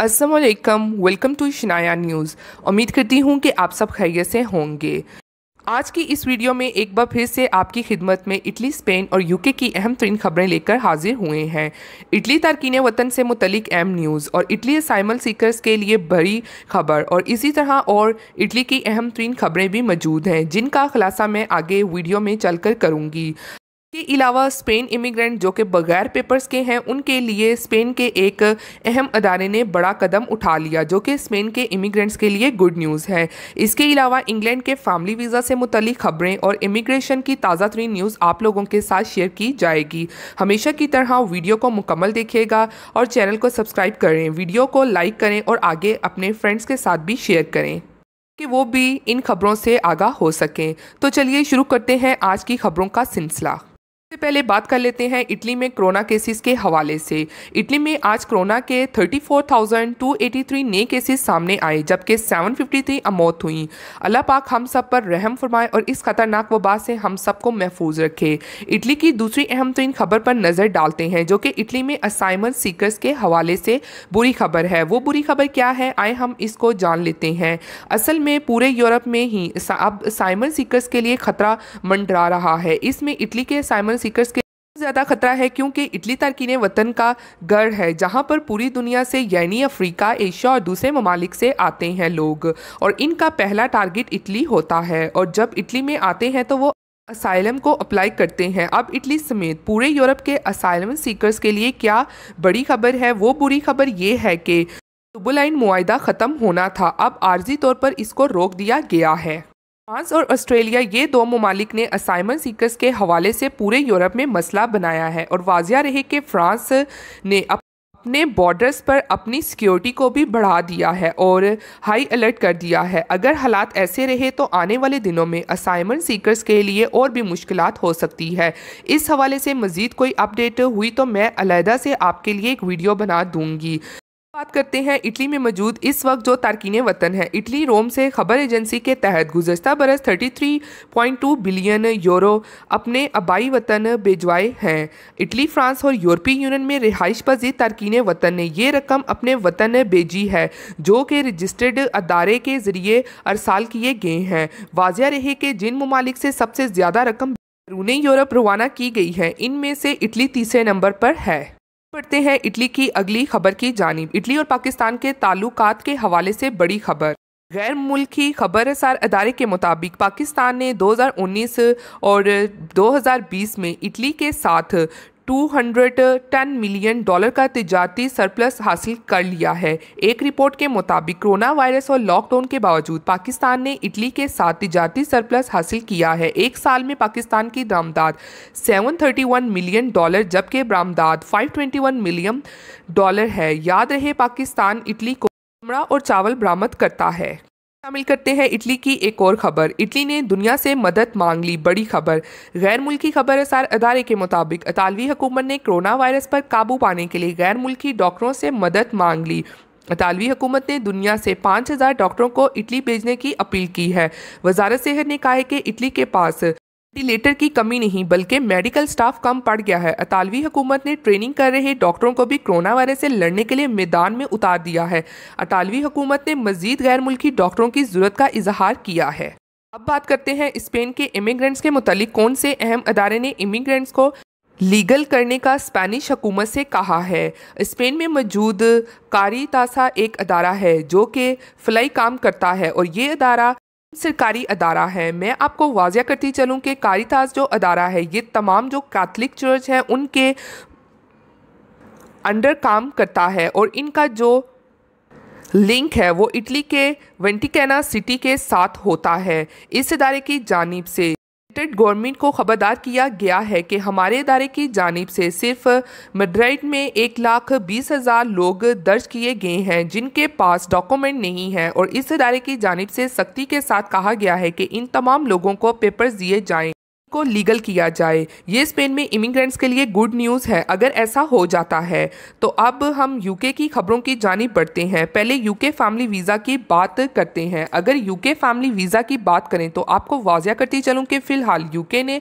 Aslam welcome to Shanaya news उम्मीद करती हूँ कि आप सब खैरियत से होंगे आज की इस वीडियो में एक बार फिर से आपकी खिदमत में इटली स्पेन और यूके की अहम तरीन खबरें लेकर हाजिर हुए हैं इटली तारकिन वतन से मुतलिक अहम न्यूज़ और इटली साइमल सीकर्स के लिए बड़ी खबर और इसी तरह और इटली की अहम तरीन खबरें भी मौजूद हैं जिनका खुलासा मैं आगे वीडियो में चल कर करूँगी के अलावा स्पेन इमिग्रेंट जो कि बगैर पेपर्स के हैं उनके लिए स्पेन के एक अहम अदारे ने बड़ा कदम उठा लिया जो कि स्पेन के इमिग्रेंट्स के लिए गुड न्यूज़ है इसके अलावा इंग्लैंड के फैमिली वीज़ा से मुतलिक ख़बरें और इमिग्रेशन की ताज़ा तरीन न्यूज़ आप लोगों के साथ शेयर की जाएगी हमेशा की तरह वीडियो को मुकम्मल देखिएगा और चैनल को सब्सक्राइब करें वीडियो को लाइक करें और आगे अपने फ्रेंड्स के साथ भी शेयर करें कि वो भी इन खबरों से आगाह हो सकें तो चलिए शुरू करते हैं आज की खबरों का सिलसिला सबसे पहले बात कर लेते हैं इटली में कोरोना केसेस के हवाले से इटली में आज कोरोना के 34,283 नए केसेस सामने आए जबकि 753 अमौत हुई अल्लाह पाक हम सब पर रहम फरमाए और इस खतरनाक वबा से हम सबको महफूज रखे इटली की दूसरी अहम तरीन खबर पर नज़र डालते हैं जो कि इटली में असाइमन सीकर्स के हवाले से बुरी खबर है वो बुरी खबर क्या है आए हम इसको जान लेते हैं असल में पूरे यूरोप में ही अब साइमन सीकर्स के लिए खतरा मंडरा रहा है इसमें इटली के साइमन सीकर्स के ज़्यादा खतरा है क्योंकि इटली तारकिन वतन का गढ़ है जहाँ पर पूरी दुनिया से यानी अफ्रीका एशिया और दूसरे ममालिक से आते हैं लोग और इनका पहला टारगेट इटली होता है और जब इटली में आते हैं तो वो असाइलम को अप्लाई करते हैं अब इटली समेत पूरे यूरोप के असाइलम सीकर्स के लिए क्या बड़ी खबर है वो बुरी खबर ये है कि तुबुलाइन मुआदा ख़त्म होना था अब आर्जी तौर पर इसको रोक दिया गया है फ्रांस और ऑस्ट्रेलिया ये दो ममालिक ने असाइमन सीकर्स के हवाले से पूरे यूरोप में मसला बनाया है और वाजिया रहे कि फ्रांस ने अप अपने बॉर्डर्स पर अपनी सिक्योरिटी को भी बढ़ा दिया है और हाई अलर्ट कर दिया है अगर हालात ऐसे रहे तो आने वाले दिनों में असाइमेंट सीकर्स के लिए और भी मुश्किल हो सकती है इस हवाले से मज़ीद कोई अपडेट हुई तो मैं अलहदा से आपके लिए एक वीडियो बना दूंगी बात करते हैं इटली में मौजूद इस वक्त जो तारकिन वतन है इटली रोम से खबर एजेंसी के तहत गुजशत बरस 33.2 बिलियन यूरो अपने आबाई वतन भिजवाए हैं इटली फ्रांस और यूरोपीय यूनियन में रिहाइश पजी तारकिन वतन ने ये रकम अपने वतन भेजी है जो कि रजिस्टर्ड अदारे के ज़रिए अरसाल किए गए हैं वाजिया रहे कि जिन ममालिक से सबसे ज़्यादा रकम बैरून यूरोप रवाना की गई है इनमें से इटली तीसरे नंबर पर है बढ़ते हैं इटली की अगली खबर की जानब इटली और पाकिस्तान के ताल्लुकात के हवाले से बड़ी खबर गैर मुल्की खबरसार अदारे के मुताबिक पाकिस्तान ने 2019 और 2020 में इटली के साथ 210 मिलियन डॉलर का तजारती सरप्लस हासिल कर लिया है एक रिपोर्ट के मुताबिक कोरोना वायरस और लॉकडाउन के बावजूद पाकिस्तान ने इटली के साथ तजारती सरप्लस हासिल किया है एक साल में पाकिस्तान की बरामदाद 731 मिलियन डॉलर जबकि बरामदाद 521 मिलियन डॉलर है याद रहे पाकिस्तान इटली को चमड़ा और चावल बरामद करता है शामिल करते हैं इटली की एक और खबर इटली ने दुनिया से मदद मांग ली बड़ी खबर गैर मुल्की खबर असार अदारे के मुताबिक अतालवी हुकूमत ने कोरोना वायरस पर काबू पाने के लिए गैर मुल्की डॉक्टरों से मदद मांग ली अतालवी हुकूमत ने दुनिया से 5000 डॉक्टरों को इटली भेजने की अपील की है वजारत सेहत ने कहा है कि इटली के पास वेंटिलेटर की कमी नहीं बल्कि मेडिकल स्टाफ कम पड़ गया है अतालवी हुकूमत ने ट्रेनिंग कर रहे डॉक्टरों को भी कोरोना वायरस से लड़ने के लिए मैदान में उतार दिया है अतालवी हुकूमत ने मजीद गैर मुल्की डॉक्टरों की जरूरत का इजहार किया है अब बात करते हैं स्पेन के इमिग्रेंट्स के मुतालिक कौन से अहम अदारे ने इमिग्रेंट्स को लीगल करने का स्पेनिश हुकूमत से कहा है स्पेन में मौजूद कारी एक अदारा है जो कि फ्लाई काम करता है और ये अदारा सरकारी अदारा है मैं आपको वाजिया करती चलूँ कि कारीताज जो अदारा है ये तमाम जो कैथलिक चर्च हैं उनके अंडर काम करता है और इनका जो लिंक है वो इटली के वेंटिकेना सिटी के साथ होता है इस इदारे की जानिब से सेक्रेटरीट गवर्नमेंट को खबरदार किया गया है कि हमारे इदारे की जानब से सिर्फ मड्राइड में एक लाख बीस हज़ार लोग दर्ज किए गए हैं जिनके पास डॉक्यूमेंट नहीं है और इस इदारे की जानब से सख्ती के साथ कहा गया है कि इन तमाम लोगों को पेपर्स दिए जाएँ को लीगल किया जाए ये स्पेन में इमिग्रेंट्स के लिए गुड न्यूज़ है अगर ऐसा हो जाता है तो अब हम यूके की खबरों की जानी पड़ते हैं पहले यूके फैमिली वीज़ा की बात करते हैं अगर यूके फैमिली वीज़ा की बात करें तो आपको वाजिया करती चलूँ कि फ़िलहाल यूके ने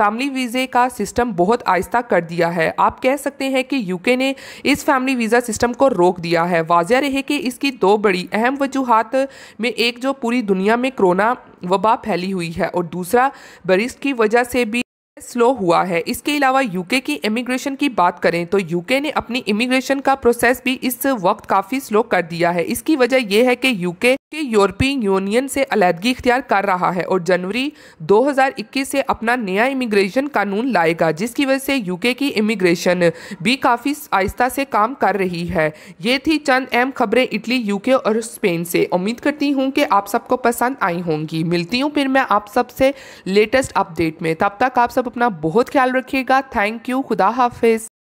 फैमिली वीज़े का सिस्टम बहुत आहिस्ता कर दिया है आप कह सकते हैं कि यूके ने इस फैमिली वीज़ा सिस्टम को रोक दिया है वाजिया रहे कि इसकी दो बड़ी अहम वजूहत में एक जो पूरी दुनिया में कोरोना वबा फैली हुई है और दूसरा बारिश की वजह से भी स्लो हुआ है इसके अलावा यूके की इमिग्रेशन की बात करें तो यूके ने अपनी इमिग्रेशन का प्रोसेस भी इस वक्त काफ़ी स्लो कर दिया है इसकी वजह यह है कि यूके के यूरोपीय यूनियन से अलहदगी इख्तियार कर रहा है और जनवरी 2021 से अपना नया इमिग्रेशन कानून लाएगा जिसकी वजह से यूके की इमिग्रेशन भी काफ़ी आहिस्ता से काम कर रही है ये थी चंद अहम खबरें इटली यूके और स्पेन से उम्मीद करती हूँ कि आप सबको पसंद आई होंगी मिलती हूँ फिर मैं आप सबसे लेटेस्ट अपडेट में तब तक आप सब अपना बहुत ख्याल रखिएगा थैंक यू खुदा हाफिज़